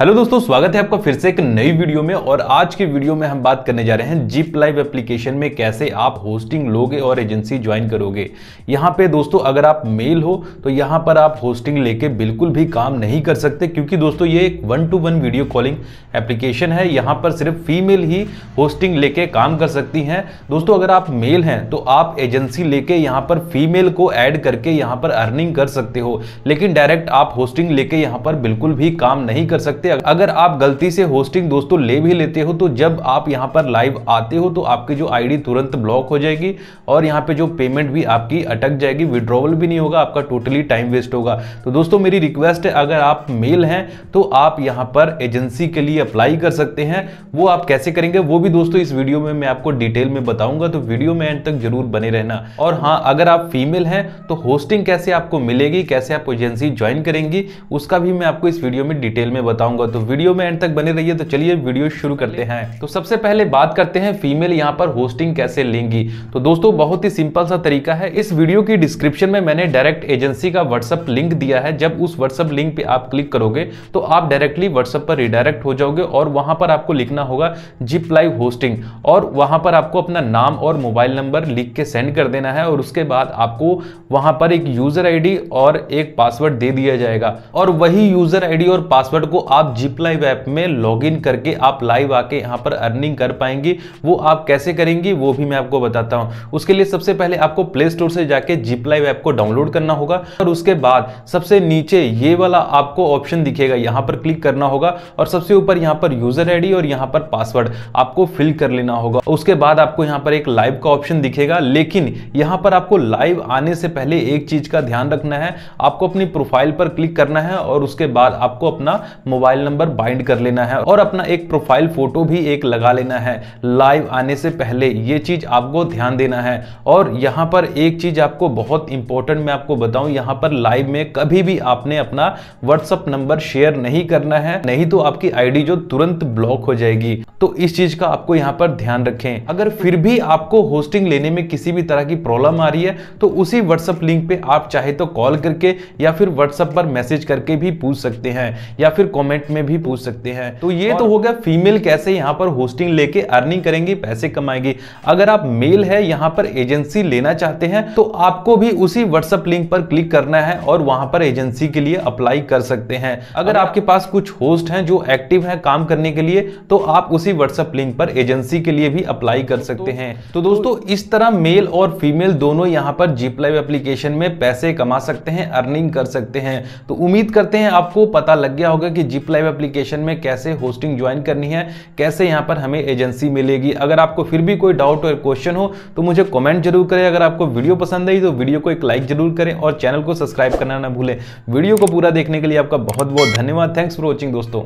hello दोस्तों स्वागत है आपका फिर से एक नई वीडियो में और आज की वीडियो में हम बात करने जा रहे हैं जीप लाइव एप्लीकेशन में कैसे आप होस्टिंग लोगे और एजेंसी ज्वाइन करोगे यहाँ पे दोस्तों अगर आप मेल हो तो यहाँ पर आप होस्टिंग लेके बिल्कुल भी काम नहीं कर सकते क्योंकि दोस्तों ये एक one to one video calling application है यहाँ पर सिर्फ फीमेल ही होस्टिंग लेके काम कर सकती हैं दोस्तों अगर आप मेल हैं तो आप एजेंसी लेके यहाँ पर फीमेल को ऐड करके यहाँ पर अर्निंग कर सकते हो लेकिन डायरेक्ट आप होस्टिंग लेके यहाँ पर बिल्कुल भी काम नहीं कर सकते सकते अगर आप गलती से होस्टिंग दोस्तों तो ले भी लेते हो तो जब आप यहाँ पर लाइव आते हो तो आपकी जो आईडी तुरंत ब्लॉक हो जाएगी और यहाँ पे जो पेमेंट भी आपकी अटक जाएगी विड्रॉवल भी नहीं होगा आपका टोटली टाइम वेस्ट होगा तो दोस्तों मेरी रिक्वेस्ट है अगर आप मेल हैं तो आप यहाँ पर एजेंसी के लिए अप्लाई कर सकते हैं वो आप कैसे करेंगे वो भी दोस्तों इस वीडियो में मैं आपको डिटेल में बताऊंगा तो वीडियो में एंड तक जरूर बने रहना और हाँ अगर आप फीमेल हैं तो होस्टिंग कैसे आपको मिलेगी कैसे आप एजेंसी ज्वाइन करेंगी उसका भी मैं आपको इस वीडियो में डिटेल में बताऊंगा बताऊंगा तो वीडियो में एंड तक बने रहिए तो चलिए वीडियो शुरू करते हैं तो सबसे पहले बात करते हैं फीमेल यहाँ पर होस्टिंग कैसे लेंगी तो दोस्तों बहुत ही सिंपल सा तरीका है इस वीडियो की डिस्क्रिप्शन में मैंने डायरेक्ट एजेंसी का व्हाट्सअप लिंक दिया है जब उस व्हाट्सअप लिंक पे आप क्लिक करोगे तो आप डायरेक्टली व्हाट्सअप पर रिडायरेक्ट हो जाओगे और वहां पर आपको लिखना होगा जिप लाइव होस्टिंग और वहां पर आपको अपना नाम और मोबाइल नंबर लिख के सेंड कर देना है और उसके बाद आपको वहां पर एक यूजर आईडी और एक पासवर्ड दे दिया जाएगा और वही यूजर आईडी और पासवर्ड को आप आप जीप लाइव ऐप में लॉग इन करके आप लाइव आके यहाँ पर अर्निंग कर पाएंगे वो आप कैसे करेंगे वो भी मैं आपको बताता हूँ उसके लिए सबसे पहले आपको प्ले स्टोर से जाके जीप लाइव ऐप को डाउनलोड करना होगा और उसके बाद सबसे नीचे ये वाला आपको ऑप्शन दिखेगा यहाँ पर क्लिक करना होगा और सबसे ऊपर यहाँ पर यूजर आई और यहाँ पर पासवर्ड आपको फिल कर लेना होगा उसके बाद आपको यहाँ पर एक लाइव का ऑप्शन दिखेगा लेकिन यहाँ पर आपको लाइव आने से पहले एक चीज का ध्यान रखना है आपको अपनी प्रोफाइल पर क्लिक करना है और उसके बाद आपको अपना मोबाइल मोबाइल नंबर बाइंड कर लेना है और अपना एक प्रोफाइल फोटो भी एक लगा लेना है लाइव आने से पहले ये चीज आपको ध्यान देना है और यहाँ पर एक चीज आपको बहुत इंपॉर्टेंट मैं आपको बताऊं यहाँ पर लाइव में कभी भी आपने अपना व्हाट्सअप नंबर शेयर नहीं करना है नहीं तो आपकी आईडी जो तुरंत ब्लॉक हो जाएगी तो इस चीज का आपको यहाँ पर ध्यान रखें अगर फिर भी आपको होस्टिंग लेने में किसी भी तरह की प्रॉब्लम आ रही है तो उसी व्हाट्सअप लिंक पे आप चाहे तो कॉल करके या फिर व्हाट्सएप पर मैसेज करके भी पूछ सकते हैं या फिर कॉमेंट फॉर्मेट में भी पूछ सकते हैं तो ये तो हो गया फीमेल कैसे यहाँ पर होस्टिंग लेके अर्निंग करेंगी पैसे कमाएगी अगर आप मेल है यहाँ पर एजेंसी लेना चाहते हैं तो आपको भी उसी व्हाट्सअप लिंक पर क्लिक करना है और वहां पर एजेंसी के लिए अप्लाई कर सकते हैं अगर आपके पास कुछ होस्ट हैं जो एक्टिव हैं काम करने के लिए तो आप उसी व्हाट्सएप लिंक पर एजेंसी के लिए भी अप्लाई कर सकते तो हैं तो दोस्तों तो इस तरह मेल और फीमेल दोनों यहाँ पर जीपलाइव एप्लीकेशन में पैसे कमा सकते हैं अर्निंग कर सकते हैं तो उम्मीद करते हैं आपको पता लग गया होगा कि जीप लाइव एप्लीकेशन में कैसे होस्टिंग ज्वाइन करनी है कैसे यहाँ पर हमें एजेंसी मिलेगी अगर आपको फिर भी कोई डाउट और क्वेश्चन हो तो मुझे कॉमेंट जरूर करें अगर आपको वीडियो पसंद आई तो वीडियो को एक लाइक जरूर करें और चैनल को सब्सक्राइब करना ना भूलें वीडियो को पूरा देखने के लिए आपका बहुत बहुत धन्यवाद थैंक्स फॉर वॉचिंग दोस्तों